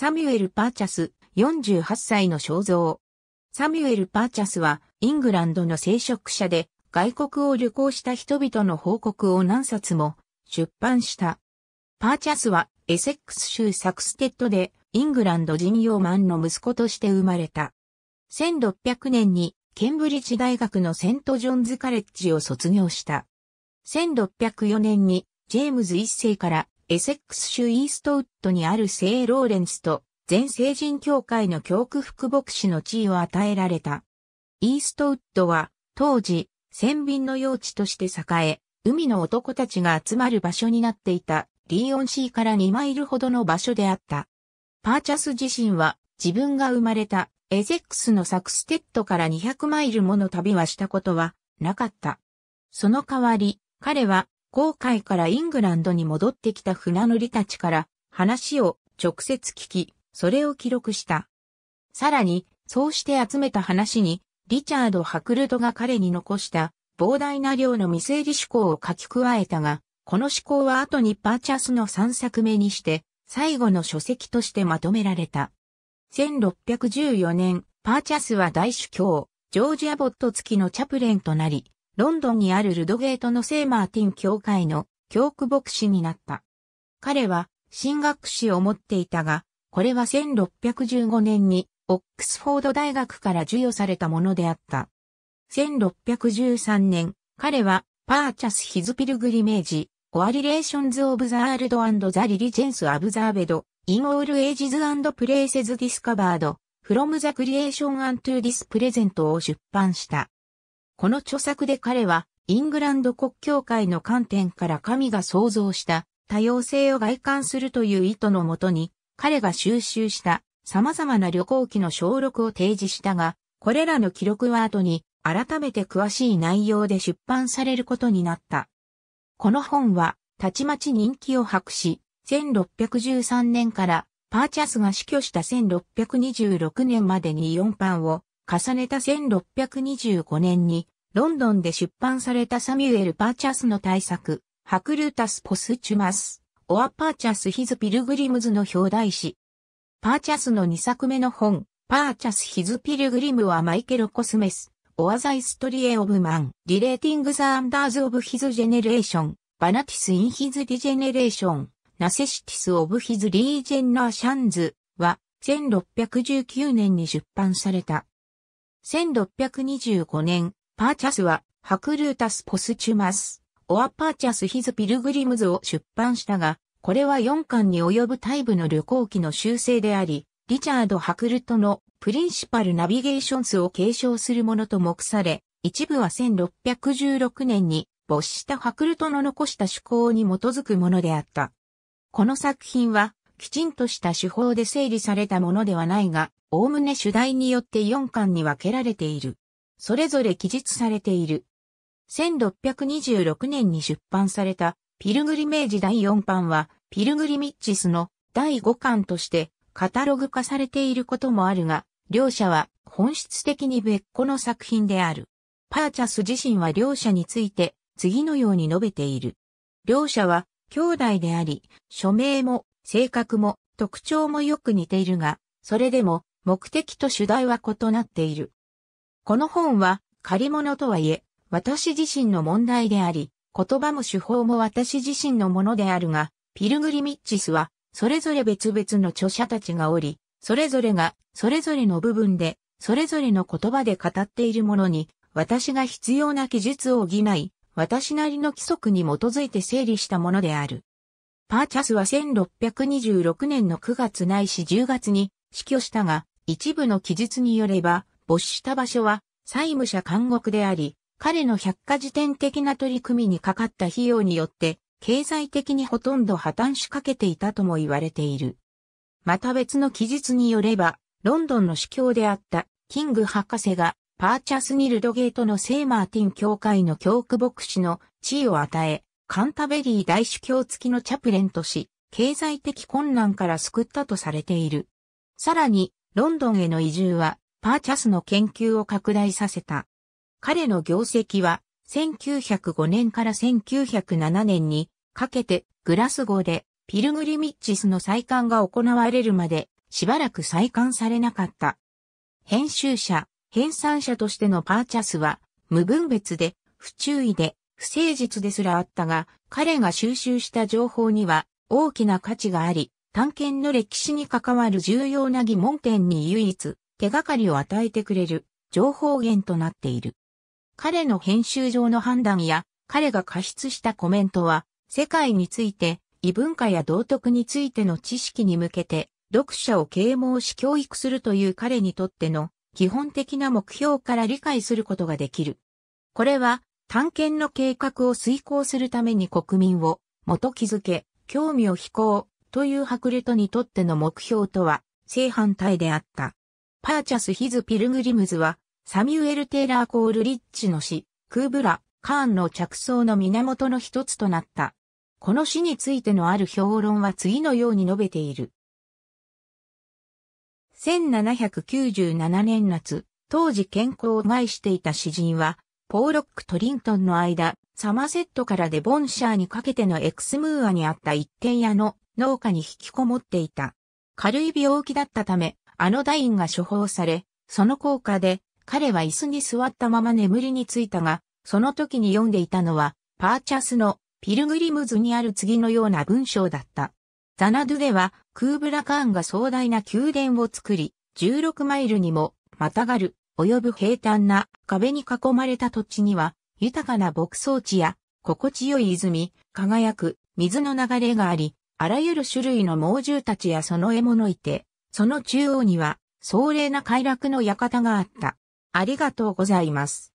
サミュエル・パーチャス、48歳の肖像。サミュエル・パーチャスは、イングランドの聖職者で、外国を旅行した人々の報告を何冊も出版した。パーチャスは、エセックス州サクステッドで、イングランド人用マンの息子として生まれた。1600年に、ケンブリッジ大学のセントジョンズカレッジを卒業した。1604年に、ジェームズ一世からエセックス州イーストウッドにある聖ローレンスと全聖人教会の教区副牧師の地位を与えられた。イーストウッドは当時、船便の用地として栄え、海の男たちが集まる場所になっていたリーオンシーから2マイルほどの場所であった。パーチャス自身は自分が生まれたエゼックスのサクステッドから200マイルもの旅はしたことはなかった。その代わり、彼は航海からイングランドに戻ってきた船乗りたちから話を直接聞き、それを記録した。さらに、そうして集めた話に、リチャード・ハクルトが彼に残した膨大な量の未整理思考を書き加えたが、この思考は後にパーチャスの3作目にして、最後の書籍としてまとめられた。1614年、パーチャスは大主教、ジョージ・アボット付きのチャプレンとなり、ロンドンにあるルドゲートの聖マーティン教会の教区牧師になった。彼は神学士を持っていたが、これは1615年にオックスフォード大学から授与されたものであった。1613年、彼はパーチャス・ヒズ・ピルグリメージ、オアリレーションズ・オブ・ザ・アールドザ・リリジェンス・アブ・ザ・ーベド、イン・オール・エイジズ・アンド・プレイセズ・ディスカバード、フロム・ザ・クリエーション・アントゥ・ディス・プレゼントを出版した。この著作で彼は、イングランド国教会の観点から神が創造した多様性を外観するという意図のもとに、彼が収集した様々な旅行記の小録を提示したが、これらの記録は後に改めて詳しい内容で出版されることになった。この本は、たちまち人気を博し、1613年からパーチャスが死去した1626年までに4版を重ねた1625年に、ロンドンで出版されたサミュエル・パーチャスの大作、ハクルータス・ポスチュマス、オア・パーチャス・ヒズ・ピルグリムズの表題詞。パーチャスの2作目の本、パーチャス・ヒズ・ピルグリムはマイケル・コスメス、オア・ザ・イストリエ・オブ・マン、リレーティング・ザ・アンダーズ・オブ・ヒズ・ジェネレーション、バナティス・イン・ヒズ・ディジェネレーション、ナセシティス・オブ・ヒズ・リージェンナー・シャンズは、1619年に出版された。1625年、パーチャスは、ハクルータス・ポスチュマス、オア・パーチャス・ヒズ・ピルグリムズを出版したが、これは4巻に及ぶタイプの旅行記の修正であり、リチャード・ハクルトのプリンシパル・ナビゲーションスを継承するものと目され、一部は1616年に没したハクルトの残した趣向に基づくものであった。この作品はきちんとした手法で整理されたものではないが、おおむね主題によって4巻に分けられている。それぞれ記述されている。1626年に出版された、ピルグリメージ第4版は、ピルグリミッチスの第5巻としてカタログ化されていることもあるが、両者は本質的に別個の作品である。パーチャス自身は両者について次のように述べている。両者は兄弟であり、署名も性格も特徴もよく似ているが、それでも目的と主題は異なっている。この本は借り物とはいえ、私自身の問題であり、言葉も手法も私自身のものであるが、ピルグリミッチスは、それぞれ別々の著者たちがおり、それぞれが、それぞれの部分で、それぞれの言葉で語っているものに、私が必要な記述を補い、私なりの規則に基づいて整理したものである。パーチャスは1626年の9月ないし10月に死去したが、一部の記述によれば、没した場所は債務者監獄であり、彼の百科事典的な取り組みにかかった費用によって、経済的にほとんど破綻しかけていたとも言われている。また別の記述によれば、ロンドンの司教であったキング博士がパーチャスニルドゲートの聖マーティン教会の教区牧師の地位を与え、カンタベリー大主教付きのチャプレンとし、経済的困難から救ったとされている。さらに、ロンドンへの移住は、パーチャスの研究を拡大させた。彼の業績は、1905年から1907年にかけて、グラスゴーで、ピルグリミッチスの再刊が行われるまで、しばらく再刊されなかった。編集者、編纂者としてのパーチャスは、無分別で、不注意で、不誠実ですらあったが、彼が収集した情報には大きな価値があり、探検の歴史に関わる重要な疑問点に唯一手がかりを与えてくれる情報源となっている。彼の編集上の判断や彼が過失したコメントは世界について異文化や道徳についての知識に向けて読者を啓蒙し教育するという彼にとっての基本的な目標から理解することができる。これは探検の計画を遂行するために国民を元気づけ、興味を飛行というハクレトにとっての目標とは正反対であった。パーチャス・ヒズ・ピルグリムズは、サミュエル・テイラー・コール・リッチの詩、クーブラ・カーンの着想の源の一つとなった。この詩についてのある評論は次のように述べている。1797年夏、当時健康を害していた詩人は、ポーロックとリントンの間、サマセットからデボンシャーにかけてのエクスムーアにあった一軒家の農家に引きこもっていた。軽い病気だったため、あのダインが処方され、その効果で、彼は椅子に座ったまま眠りについたが、その時に読んでいたのは、パーチャスのピルグリムズにある次のような文章だった。ザナドゥでは、クーブラカーンが壮大な宮殿を作り、16マイルにも、またがる及ぶ平坦な壁に囲まれた土地には、豊かな牧草地や、心地よい泉、輝く水の流れがあり、あらゆる種類の猛獣たちやその獲物いて、その中央には、壮麗な快楽の館があった。ありがとうございます。